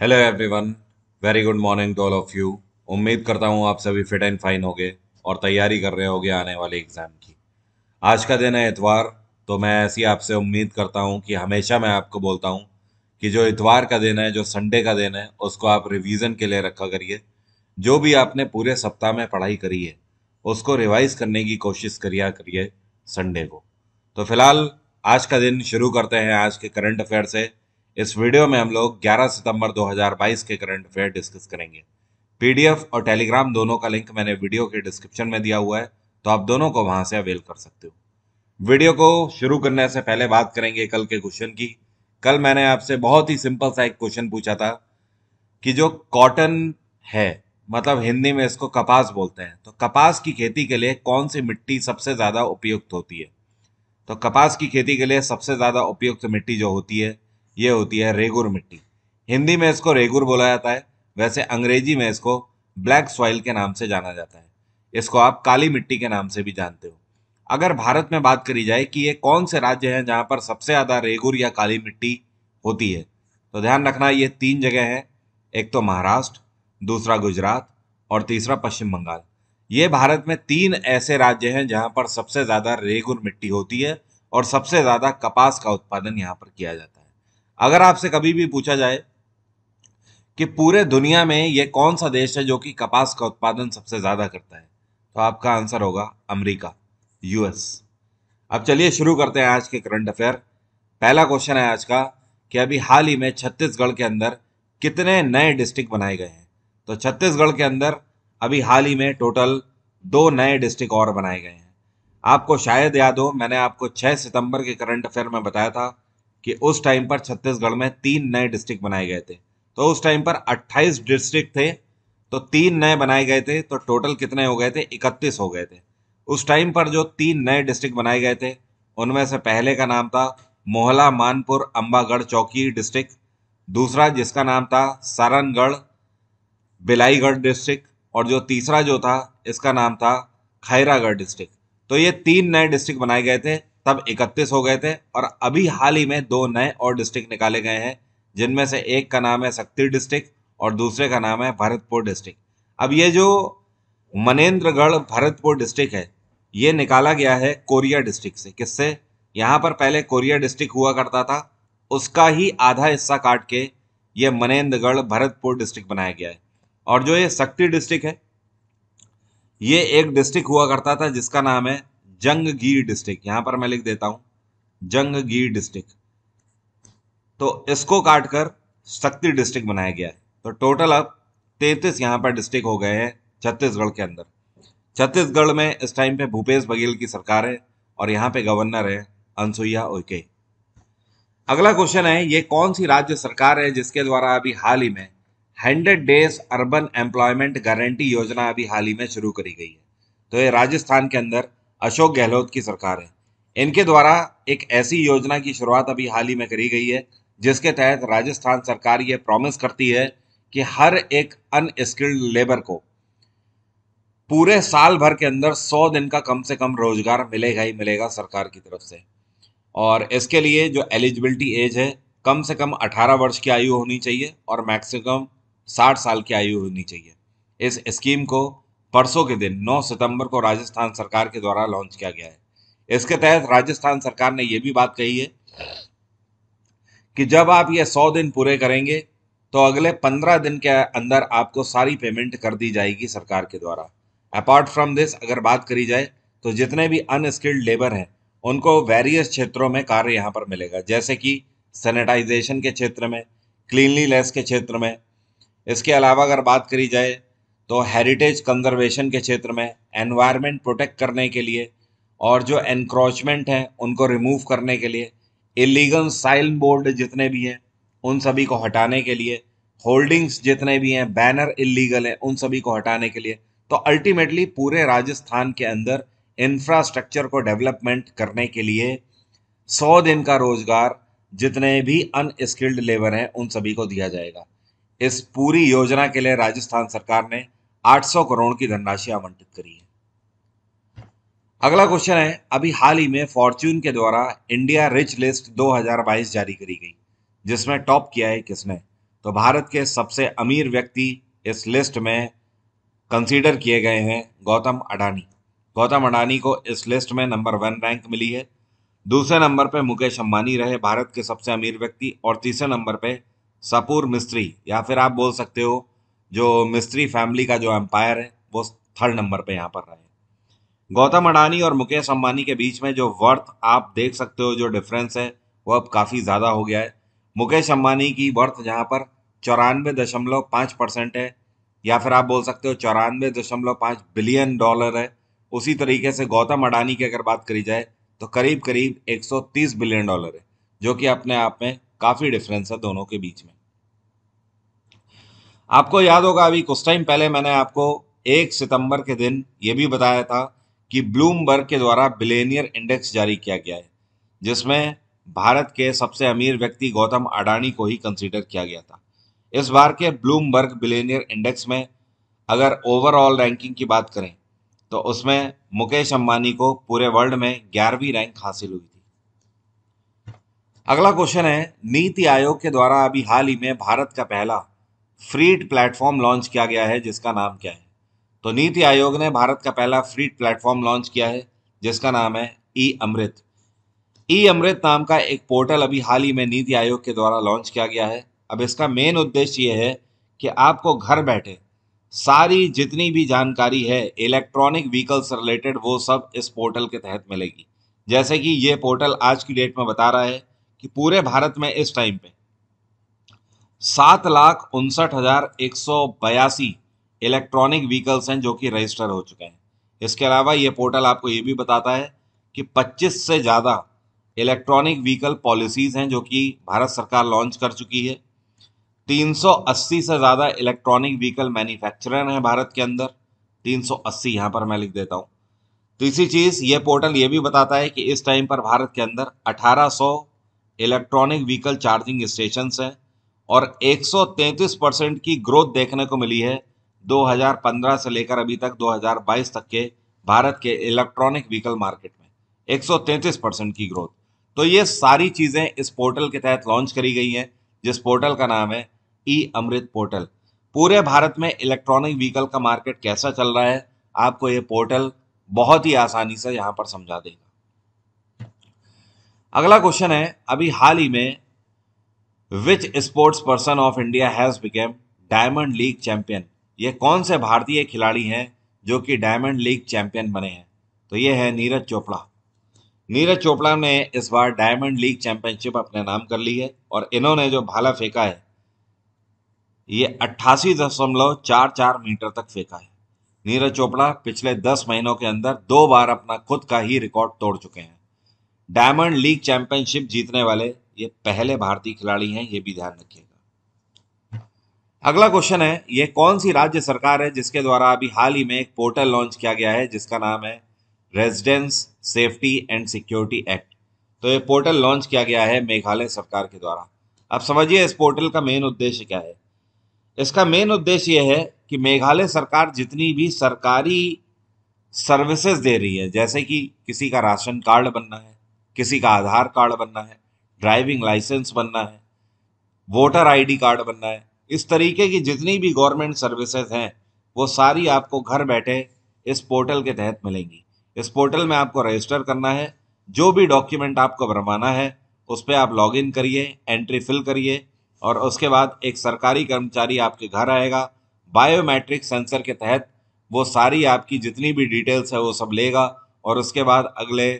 hello everyone very good morning to all of you उम्मीद करता हूँ आप सभी फिट एंड फाइन हो गए और तैयारी कर रहे हो आने वाले एग्ज़ाम की आज का दिन है इतवार तो मैं ऐसी आपसे उम्मीद करता हूँ कि हमेशा मैं आपको बोलता हूँ कि जो इतवार का दिन है जो संडे का दिन है उसको आप रिविज़न के लिए रखा करिए जो भी आपने पूरे सप्ताह में पढ़ाई करी है उसको रिवाइज करने की कोशिश करिया करिए संडे को तो फिलहाल आज का दिन शुरू करते हैं आज के करंट अफेयर से इस वीडियो में हम लोग 11 सितंबर 2022 के करंट अफेयर डिस्कस करेंगे पीडीएफ और टेलीग्राम दोनों का लिंक मैंने वीडियो के डिस्क्रिप्शन में दिया हुआ है तो आप दोनों को वहां से अवेल कर सकते हो वीडियो को शुरू करने से पहले बात करेंगे कल के क्वेश्चन की कल मैंने आपसे बहुत ही सिंपल सा एक क्वेश्चन पूछा था कि जो कॉटन है मतलब हिंदी में इसको कपास बोलते हैं तो कपास की खेती के लिए कौन सी मिट्टी सबसे ज़्यादा उपयुक्त होती है तो कपास की खेती के लिए सबसे ज़्यादा उपयुक्त मिट्टी जो होती है ये होती है रेगुर मिट्टी हिंदी में इसको रेगुर बोला जाता है वैसे अंग्रेजी में इसको ब्लैक सॉइल के नाम से जाना जाता है इसको आप काली मिट्टी के नाम से भी जानते हो अगर भारत में बात करी जाए कि ये कौन से राज्य हैं जहाँ पर सबसे ज़्यादा रेगुर या काली मिट्टी होती है तो ध्यान रखना ये तीन जगह हैं एक तो महाराष्ट्र दूसरा गुजरात और तीसरा पश्चिम बंगाल ये भारत में तीन ऐसे राज्य हैं जहाँ पर सबसे ज़्यादा रेगुर मिट्टी होती है और सबसे ज़्यादा कपास का उत्पादन यहाँ पर किया जाता है अगर आपसे कभी भी पूछा जाए कि पूरे दुनिया में यह कौन सा देश है जो कि कपास का उत्पादन सबसे ज़्यादा करता है तो आपका आंसर होगा अमेरिका यूएस अब चलिए शुरू करते हैं आज के करंट अफेयर पहला क्वेश्चन है आज का कि अभी हाल ही में छत्तीसगढ़ के अंदर कितने नए डिस्ट्रिक्ट बनाए गए हैं तो छत्तीसगढ़ के अंदर अभी हाल ही में टोटल दो नए डिस्ट्रिक्ट और बनाए गए हैं आपको शायद याद हो मैंने आपको 6 सितंबर के करंट अफेयर में बताया था कि उस टाइम पर छत्तीसगढ़ में तीन नए डिस्ट्रिक्ट बनाए गए थे तो उस टाइम पर 28 डिस्ट्रिक्ट थे तो तीन नए बनाए गए थे तो टोटल कितने हो गए थे इकतीस हो गए थे उस टाइम पर जो तीन नए डिस्ट्रिक्ट बनाए गए थे उनमें से पहले का नाम था मोहला मानपुर अम्बागढ़ चौकी डिस्ट्रिक्ट दूसरा जिसका नाम था सारनगढ़ बिलाईगढ़ डिस्ट्रिक्ट और जो तीसरा जो था इसका नाम था खैरागढ़ डिस्ट्रिक्ट तो ये तीन नए डिस्ट्रिक्ट बनाए गए थे तब 31 हो गए थे और अभी हाल ही में दो नए और डिस्ट्रिक्ट निकाले गए हैं जिनमें से एक का नाम है शक्ति डिस्ट्रिक्ट और दूसरे का नाम है भरतपुर डिस्ट्रिक्ट अब ये जो मनेन्द्रगढ़ भरतपुर डिस्ट्रिक्ट है ये निकाला गया है कोरिया डिस्ट्रिक्ट से किससे यहाँ पर पहले कोरिया डिस्ट्रिक्ट हुआ करता था उसका ही आधा हिस्सा काट के ये मनेन्द्रगढ़ भरतपुर डिस्ट्रिक्ट बनाया गया है और जो ये शक्ति डिस्ट्रिक्ट है ये एक डिस्ट्रिक्ट हुआ करता था जिसका नाम है जंगगीर डिस्ट्रिक्ट यहां पर मैं लिख देता हूं जंगगीर डिस्ट्रिक्ट तो इसको काटकर शक्ति डिस्ट्रिक्ट बनाया गया है तो टोटल अब तैतीस यहां पर डिस्ट्रिक्ट हो गए हैं छत्तीसगढ़ के अंदर छत्तीसगढ़ में इस टाइम पे भूपेश बघेल की सरकार है और यहां पे गवर्नर है अनसुईया उइके अगला क्वेश्चन है ये कौन सी राज्य सरकार है जिसके द्वारा अभी हाल ही में hundred days urban employment guarantee योजना अभी हाल ही में शुरू करी गई है तो ये राजस्थान के अंदर अशोक गहलोत की सरकार है इनके द्वारा एक ऐसी योजना की शुरुआत अभी हाल ही में करी गई है जिसके तहत राजस्थान सरकार ये प्रॉमिस करती है कि हर एक अनस्किल्ड लेबर को पूरे साल भर के अंदर सौ दिन का कम से कम रोजगार मिलेगा ही मिलेगा सरकार की तरफ से और इसके लिए जो एलिजिबिलिटी एज है कम से कम 18 वर्ष की आयु होनी चाहिए और मैक्सिमम 60 साल की आयु होनी चाहिए इस स्कीम को परसों के दिन 9 सितंबर को राजस्थान सरकार के द्वारा लॉन्च किया गया है इसके तहत राजस्थान सरकार ने यह भी बात कही है कि जब आप ये सौ दिन पूरे करेंगे तो अगले पंद्रह दिन के अंदर आपको सारी पेमेंट कर दी जाएगी सरकार के द्वारा अपार्ट फ्रॉम दिस अगर बात करी जाए तो जितने भी अनस्किल्ड लेबर हैं उनको वेरियस क्षेत्रों में कार्य यहाँ पर मिलेगा जैसे कि सैनिटाइजेशन के क्षेत्र में क्लीनलीनेस के क्षेत्र में इसके अलावा अगर बात करी जाए तो हेरिटेज कंजर्वेशन के क्षेत्र में एनवायरनमेंट प्रोटेक्ट करने के लिए और जो एनक्रोचमेंट है उनको रिमूव करने के लिए इलीगल साइन बोर्ड जितने भी हैं उन सभी को हटाने के लिए होल्डिंग्स जितने भी हैं बैनर इलीगल हैं उन सभी को हटाने के लिए तो अल्टीमेटली पूरे राजस्थान के अंदर इंफ्रास्ट्रक्चर को डेवलपमेंट करने के लिए सौ दिन का रोजगार जितने भी अनस्किल्ड लेबर हैं उन सभी को दिया जाएगा इस पूरी योजना के लिए राजस्थान सरकार ने 800 करोड़ की धनराशि आवंटित करी है अगला क्वेश्चन है अभी हाल ही में फॉर्च्यून के द्वारा इंडिया रिच लिस्ट 2022 जारी करी गई जिसमें टॉप किया है किसने तो भारत के सबसे अमीर व्यक्ति इस लिस्ट में कंसीडर किए गए हैं गौतम अडानी गौतम अडानी को इस लिस्ट में नंबर वन रैंक मिली है दूसरे नंबर पर मुकेश अम्बानी रहे भारत के सबसे अमीर व्यक्ति और तीसरे नंबर पर सपूर मिस्त्री या फिर आप बोल सकते हो जो मिस्त्री फैमिली का जो एम्पायर है वो थर्ड नंबर पे यहाँ पर रहे गौतम अडानी और मुकेश अंबानी के बीच में जो वर्थ आप देख सकते हो जो डिफरेंस है वो अब काफ़ी ज़्यादा हो गया है मुकेश अंबानी की वर्थ यहाँ पर चौरानवे दशमलव पाँच परसेंट है या फिर आप बोल सकते हो चौरानवे दशमलव पाँच बिलियन डॉलर है उसी तरीके से गौतम अडानी की अगर बात करी जाए तो करीब करीब एक बिलियन डॉलर है जो कि अपने आप में काफ़ी डिफरेंस है दोनों के बीच में आपको याद होगा अभी कुछ टाइम पहले मैंने आपको एक सितंबर के दिन ये भी बताया था कि ब्लूमबर्ग के द्वारा बिलेनियर इंडेक्स जारी किया गया है जिसमें भारत के सबसे अमीर व्यक्ति गौतम अडानी को ही कंसीडर किया गया था इस बार के ब्लूमबर्ग बिलेनियर इंडेक्स में अगर ओवरऑल रैंकिंग की बात करें तो उसमें मुकेश अंबानी को पूरे वर्ल्ड में ग्यारहवीं रैंक हासिल हुई थी अगला क्वेश्चन है नीति आयोग के द्वारा अभी हाल ही में भारत का पहला फ्रीड प्लेटफॉर्म लॉन्च किया गया है जिसका नाम क्या है तो नीति आयोग ने भारत का पहला फ्रीड प्लेटफॉर्म लॉन्च किया है जिसका नाम है ई अमृत ई अमृत नाम का एक पोर्टल अभी हाल ही में नीति आयोग के द्वारा लॉन्च किया गया है अब इसका मेन उद्देश्य यह है कि आपको घर बैठे सारी जितनी भी जानकारी है इलेक्ट्रॉनिक व्हीकल्स रिलेटेड वो सब इस पोर्टल के तहत मिलेगी जैसे कि ये पोर्टल आज की डेट में बता रहा है कि पूरे भारत में इस टाइम पे सात लाख उनसठ हज़ार एक सौ बयासी इलेक्ट्रॉनिक व्हीकल्स हैं जो कि रजिस्टर हो चुके हैं इसके अलावा ये पोर्टल आपको ये भी बताता है कि 25 से ज़्यादा इलेक्ट्रॉनिक व्हीकल पॉलिसीज़ हैं जो कि भारत सरकार लॉन्च कर चुकी है 380 से ज़्यादा इलेक्ट्रॉनिक व्हीकल मैन्युफैक्चरर हैं भारत के अंदर 380 यहाँ पर मैं लिख देता हूँ तीसरी चीज़ ये पोर्टल ये भी बताता है कि इस टाइम पर भारत के अंदर सौ इलेक्ट्रॉनिक व्हीकल चार्जिंग स्टेशन हैं और 133 परसेंट की ग्रोथ देखने को मिली है 2015 से लेकर अभी तक 2022 तक के भारत के इलेक्ट्रॉनिक व्हीकल मार्केट में 133 परसेंट की ग्रोथ तो ये सारी चीज़ें इस पोर्टल के तहत लॉन्च करी गई हैं जिस पोर्टल का नाम है ई अमृत पोर्टल पूरे भारत में इलेक्ट्रॉनिक व्हीकल का मार्केट कैसा चल रहा है आपको ये पोर्टल बहुत ही आसानी से यहाँ पर समझा देगा अगला क्वेश्चन है अभी हाल ही में which sports person of India has became diamond league champion ये कौन से भारतीय खिलाड़ी हैं जो कि डायमंड लीग चैंपियन बने हैं तो ये है नीरज चोपड़ा नीरज चोपड़ा ने इस बार डायमंड लीग चैंपियनशिप अपने नाम कर ली है और इन्होंने जो भाला फेंका है ये अट्ठासी दशमलव चार चार मीटर तक फेंका है नीरज चोपड़ा पिछले दस महीनों के अंदर दो बार अपना खुद का ही रिकॉर्ड तोड़ चुके हैं डायमंड लीग चैंपियनशिप जीतने वाले ये पहले भारतीय खिलाड़ी हैं ये भी ध्यान रखिएगा अगला क्वेश्चन है ये कौन सी राज्य सरकार है जिसके द्वारा अभी हाल ही में एक पोर्टल लॉन्च किया गया है जिसका नाम है residence safety and security act तो ये पोर्टल लॉन्च किया गया है मेघालय सरकार के द्वारा अब समझिए इस पोर्टल का मेन उद्देश्य क्या है इसका मेन उद्देश्य यह है कि मेघालय सरकार जितनी भी सरकारी सर्विसेज दे रही है जैसे कि किसी का राशन कार्ड बनना है किसी का आधार कार्ड बनना है ड्राइविंग लाइसेंस बनना है वोटर आईडी कार्ड बनना है इस तरीके की जितनी भी गवर्नमेंट सर्विसेज हैं वो सारी आपको घर बैठे इस पोर्टल के तहत मिलेंगी इस पोर्टल में आपको रजिस्टर करना है जो भी डॉक्यूमेंट आपको बनवाना है उस पर आप लॉगिन करिए एंट्री फिल करिए और उसके बाद एक सरकारी कर्मचारी आपके घर आएगा बायोमेट्रिक सेंसर के तहत वो सारी आपकी जितनी भी डिटेल्स है वो सब लेगा और उसके बाद अगले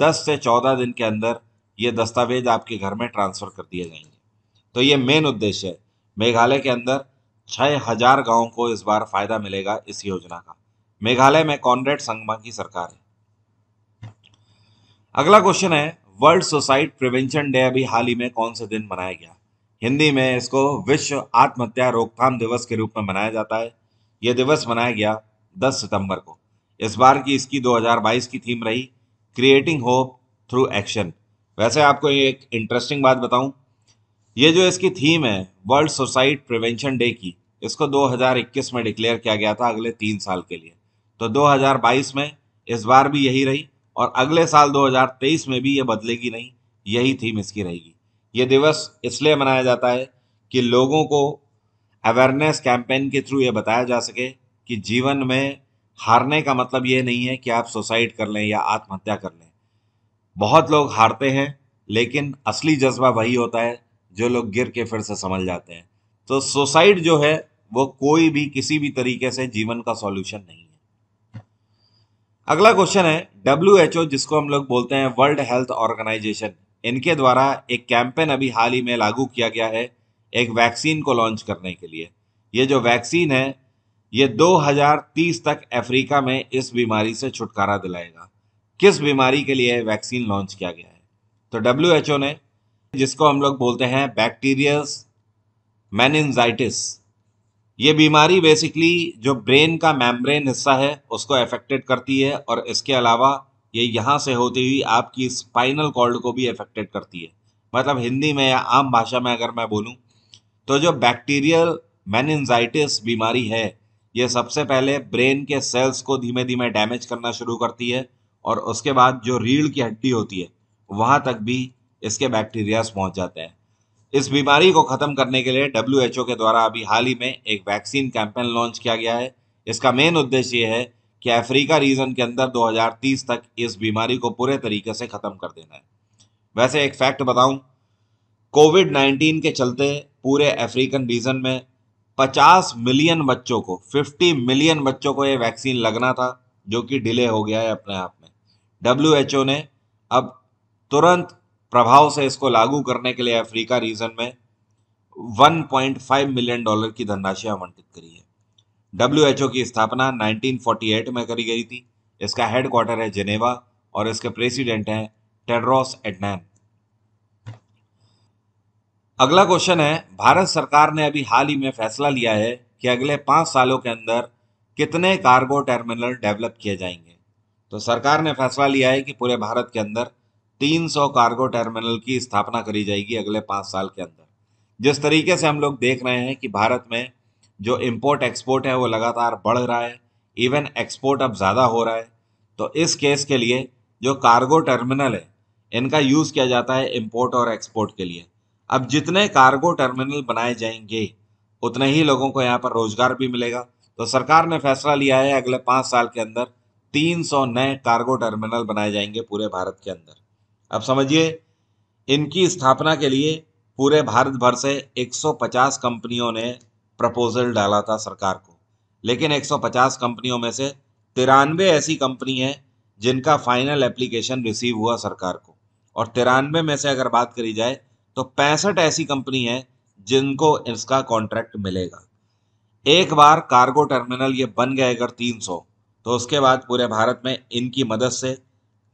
10 से 14 दिन के अंदर ये दस्तावेज आपके घर में ट्रांसफ़र कर दिए जाएंगे तो ये मेन उद्देश्य है मेघालय के अंदर छः हजार गाँव को इस बार फायदा मिलेगा इस योजना का मेघालय में कॉन्ड्रेड संगमा की सरकार है अगला क्वेश्चन है वर्ल्ड सुसाइड प्रिवेंशन डे अभी हाल ही में कौन से दिन मनाया गया हिंदी में इसको विश्व आत्महत्या रोकथाम दिवस के रूप में मनाया जाता है ये दिवस मनाया गया 10 सितंबर को इस बार की इसकी 2022 की थीम रही क्रिएटिंग होप थ्रू एक्शन वैसे आपको ये एक इंटरेस्टिंग बात बताऊं ये जो इसकी थीम है वर्ल्ड सुसाइड प्रिवेंशन डे की इसको 2021 में डिक्लेयर किया गया था अगले तीन साल के लिए तो 2022 में इस बार भी यही रही और अगले साल 2023 में भी ये बदलेगी नहीं यही थीम इसकी रहेगी ये दिवस इसलिए मनाया जाता है कि लोगों को अवेयरनेस कैंपेन के थ्रू ये बताया जा सके कि जीवन में हारने का मतलब ये नहीं है कि आप सुसाइड कर लें या आत्महत्या कर लें बहुत लोग हारते हैं लेकिन असली जज्बा वही होता है जो लोग गिर के फिर से समझ जाते हैं तो सुसाइड जो है वो कोई भी किसी भी तरीके से जीवन का सॉल्यूशन नहीं है अगला क्वेश्चन है डब्ल्यू जिसको हम लोग बोलते हैं वर्ल्ड हेल्थ ऑर्गेनाइजेशन इनके द्वारा एक कैंपेन अभी हाल ही में लागू किया गया है एक वैक्सीन को लॉन्च करने के लिए ये जो वैक्सीन है ये 2030 तक अफ्रीका में इस बीमारी से छुटकारा दिलाएगा किस बीमारी के लिए वैक्सीन लॉन्च किया गया है तो डब्ल्यू ने जिसको हम लोग बोलते हैं बैक्टीरियस मैनजाइटिस ये बीमारी बेसिकली जो ब्रेन का मैमब्रेन हिस्सा है उसको अफेक्टेड करती है और इसके अलावा ये यहाँ से होती हुई आपकी स्पाइनल कॉर्ड को भी अफेक्टेड करती है मतलब हिंदी में या आम भाषा में अगर मैं बोलूँ तो जो बैक्टीरियल मैनजाइटिस बीमारी है ये सबसे पहले ब्रेन के सेल्स को धीमे धीमे डैमेज करना शुरू करती है और उसके बाद जो रीढ़ की हड्डी होती है वहाँ तक भी इसके बैक्टीरियाज पहुँच जाते हैं इस बीमारी को ख़त्म करने के लिए डब्ल्यू के द्वारा अभी हाल ही में एक वैक्सीन कैंपेन लॉन्च किया गया है इसका मेन उद्देश्य ये है कि अफ्रीका रीजन के अंदर 2030 तक इस बीमारी को पूरे तरीके से ख़त्म कर देना है वैसे एक फैक्ट बताऊं कोविड 19 के चलते पूरे अफ्रीकन रीजन में 50 मिलियन बच्चों को 50 मिलियन बच्चों को ये वैक्सीन लगना था जो कि डिले हो गया है अपने आप में डब्ल्यू ने अब तुरंत प्रभाव से इसको लागू करने के लिए अफ्रीका रीजन में 1.5 मिलियन डॉलर की धनराशि आवंटित करी है डब्ल्यू की स्थापना 1948 में करी गई थी इसका हेडक्वार्टर है जेनेवा और इसके प्रेसिडेंट हैं टेड्रॉस एडनैन अगला क्वेश्चन है भारत सरकार ने अभी हाल ही में फैसला लिया है कि अगले पांच सालों के अंदर कितने कार्गो टर्मिनल डेवलप किए जाएंगे तो सरकार ने फैसला लिया है कि पूरे भारत के अंदर 300 कार्गो टर्मिनल की स्थापना करी जाएगी अगले पाँच साल के अंदर जिस तरीके से हम लोग देख रहे हैं कि भारत में जो इम्पोर्ट एक्सपोर्ट है वो लगातार बढ़ रहा है इवन एक्सपोर्ट अब ज़्यादा हो रहा है तो इस केस के लिए जो कार्गो टर्मिनल है इनका यूज़ किया जाता है इम्पोर्ट और एक्सपोर्ट के लिए अब जितने कार्गो टर्मिनल बनाए जाएंगे उतने ही लोगों को यहाँ पर रोज़गार भी मिलेगा तो सरकार ने फैसला लिया है अगले पाँच साल के अंदर 300 नए कार्गो टर्मिनल बनाए जाएंगे पूरे भारत के अंदर अब समझिए इनकी स्थापना के लिए पूरे भारत भर से 150 कंपनियों ने प्रपोजल डाला था सरकार को लेकिन 150 कंपनियों में से तिरानवे ऐसी कंपनी है जिनका फाइनल एप्लीकेशन रिसीव हुआ सरकार को और तिरानवे में से अगर बात करी जाए तो पैंसठ ऐसी कंपनी है जिनको इसका कॉन्ट्रैक्ट मिलेगा एक बार कार्गो टर्मिनल ये बन गए अगर सौ तो उसके बाद पूरे भारत में इनकी मदद से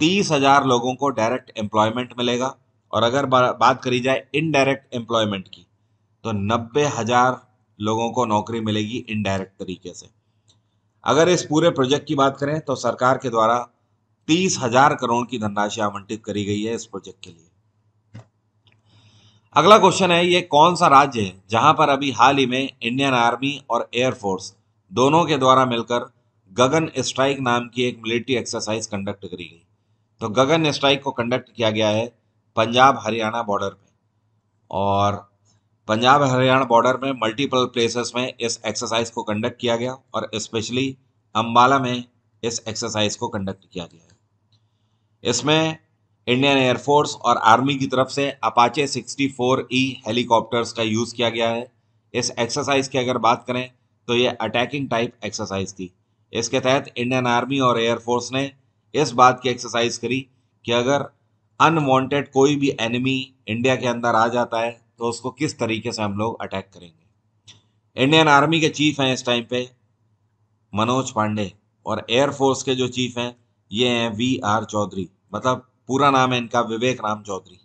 तीस हज़ार लोगों को डायरेक्ट एम्प्लॉयमेंट मिलेगा और अगर बात करी जाए इनडायरेक्ट एम्प्लॉयमेंट की तो नब्बे हज़ार लोगों को नौकरी मिलेगी इनडायरेक्ट तरीके से अगर इस पूरे प्रोजेक्ट की बात करें तो सरकार के द्वारा तीस हजार करोड़ की धनराशि आवंटित करी गई है इस प्रोजेक्ट के लिए अगला क्वेश्चन है ये कौन सा राज्य है जहां पर अभी हाल ही में इंडियन आर्मी और एयरफोर्स दोनों के द्वारा मिलकर गगन स्ट्राइक नाम की एक मिलिट्री एक्सरसाइज कंडक्ट करी गई तो गगन स्ट्राइक को कंडक्ट किया गया है पंजाब हरियाणा बॉर्डर पे और पंजाब हरियाणा बॉर्डर में मल्टीपल प्लेसेस में इस एक्सरसाइज को कंडक्ट किया गया और स्पेशली अम्बाला में इस एक्सरसाइज को कंडक्ट किया गया है इसमें इंडियन एयरफोर्स और आर्मी की तरफ से अपाचे 64 ई हेलीकॉप्टर्स का यूज़ किया गया है इस एक्सरसाइज की अगर बात करें तो ये अटैकिंग टाइप एक्सरसाइज थी इसके तहत इंडियन आर्मी और एयरफोर्स ने इस बात की एक्सरसाइज करी कि अगर अनवांटेड कोई भी एनिमी इंडिया के अंदर आ जाता है तो उसको किस तरीके से हम लोग अटैक करेंगे इंडियन आर्मी के चीफ हैं इस टाइम पे मनोज पांडे और एयरफोर्स के जो चीफ हैं ये हैं वी आर चौधरी मतलब पूरा नाम है इनका विवेक राम चौधरी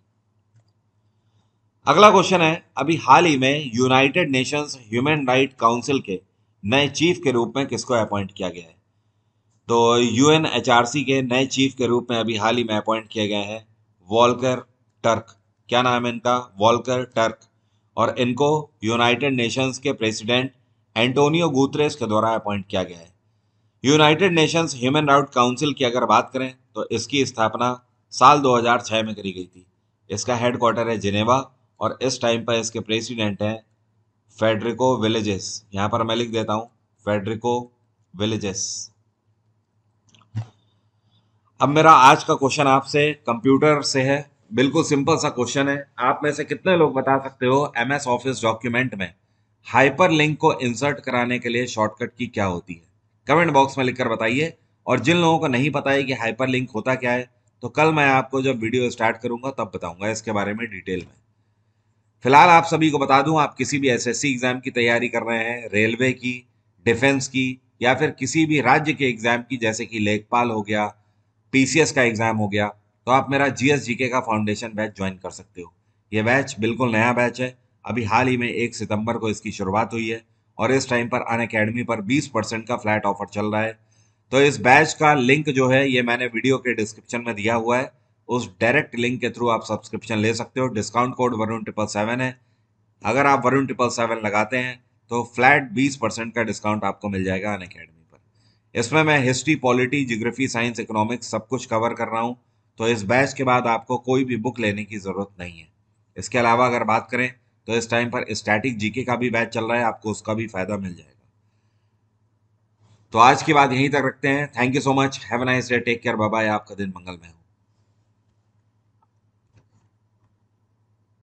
अगला क्वेश्चन है अभी हाल ही में United Nations human right council के नए चीफ के रूप में किसको अपॉइंट किया गया है तो यू के नए चीफ के रूप में अभी हाल ही में अपॉइंट किया गया है वॉलकर टर्क क्या नाम है इनका वॉलकर टर्क और इनको यूनाइटेड नेशंस के प्रेसिडेंट एंटोनियो गुतरेस के द्वारा अपॉइंट किया गया है United Nations human right council की अगर बात करें तो इसकी स्थापना साल 2006 में करी गई थी इसका हेडक्वार्टर है जिनेवा और इस टाइम पर इसके प्रेसिडेंट हैं फेडरिको विलेजेस यहाँ पर मैं लिख देता हूँ फेडरिको विलेजेस अब मेरा आज का क्वेश्चन आपसे कंप्यूटर से है बिल्कुल सिंपल सा क्वेश्चन है आप में से कितने लोग बता सकते हो एमएस ऑफिस डॉक्यूमेंट में हाइपर लिंक को इंसर्ट कराने के लिए शॉर्टकट की क्या होती है कमेंट बॉक्स में लिखकर बताइए और जिन लोगों को नहीं पता है कि हाइपर लिंक होता क्या है तो कल मैं आपको जब वीडियो स्टार्ट करूंगा तब बताऊंगा इसके बारे में डिटेल में फिलहाल आप सभी को बता दूं आप किसी भी एसएससी एग्ज़ाम की तैयारी कर रहे हैं रेलवे की डिफेंस की या फिर किसी भी राज्य के एग्ज़ाम की जैसे कि लेखपाल हो गया पीसीएस का एग्ज़ाम हो गया तो आप मेरा जीएसजीके का फाउंडेशन बैच ज्वाइन कर सकते हो ये बैच बिल्कुल नया बैच है अभी हाल ही में एक सितंबर को इसकी शुरुआत हुई है और इस टाइम पर अन अकेडमी पर बीस परसेंट का फ्लैट ऑफर चल रहा है तो इस बैच का लिंक जो है ये मैंने वीडियो के डिस्क्रिप्शन में दिया हुआ है उस डायरेक्ट लिंक के थ्रू आप सब्सक्रिप्शन ले सकते हो discount code Varun triple seven है अगर आप वरुण ट्रिपल सेवन लगाते हैं तो फ्लैट बीस परसेंट का डिस्काउंट आपको मिल जाएगा अन अकेडमी पर इसमें मैं history polity geography science economics सब कुछ कवर कर रहा हूँ तो इस बैच के बाद आपको कोई भी बुक लेने की ज़रूरत नहीं है इसके अलावा अगर बात करें तो इस टाइम पर स्टैटिक जीके का भी बैच चल रहा है आपको उसका भी फ़ायदा मिल जाएगा तो आज की बात यहीं तक रखते हैं thank you so much have nice day take care bye आपका दिन मंगलमय हो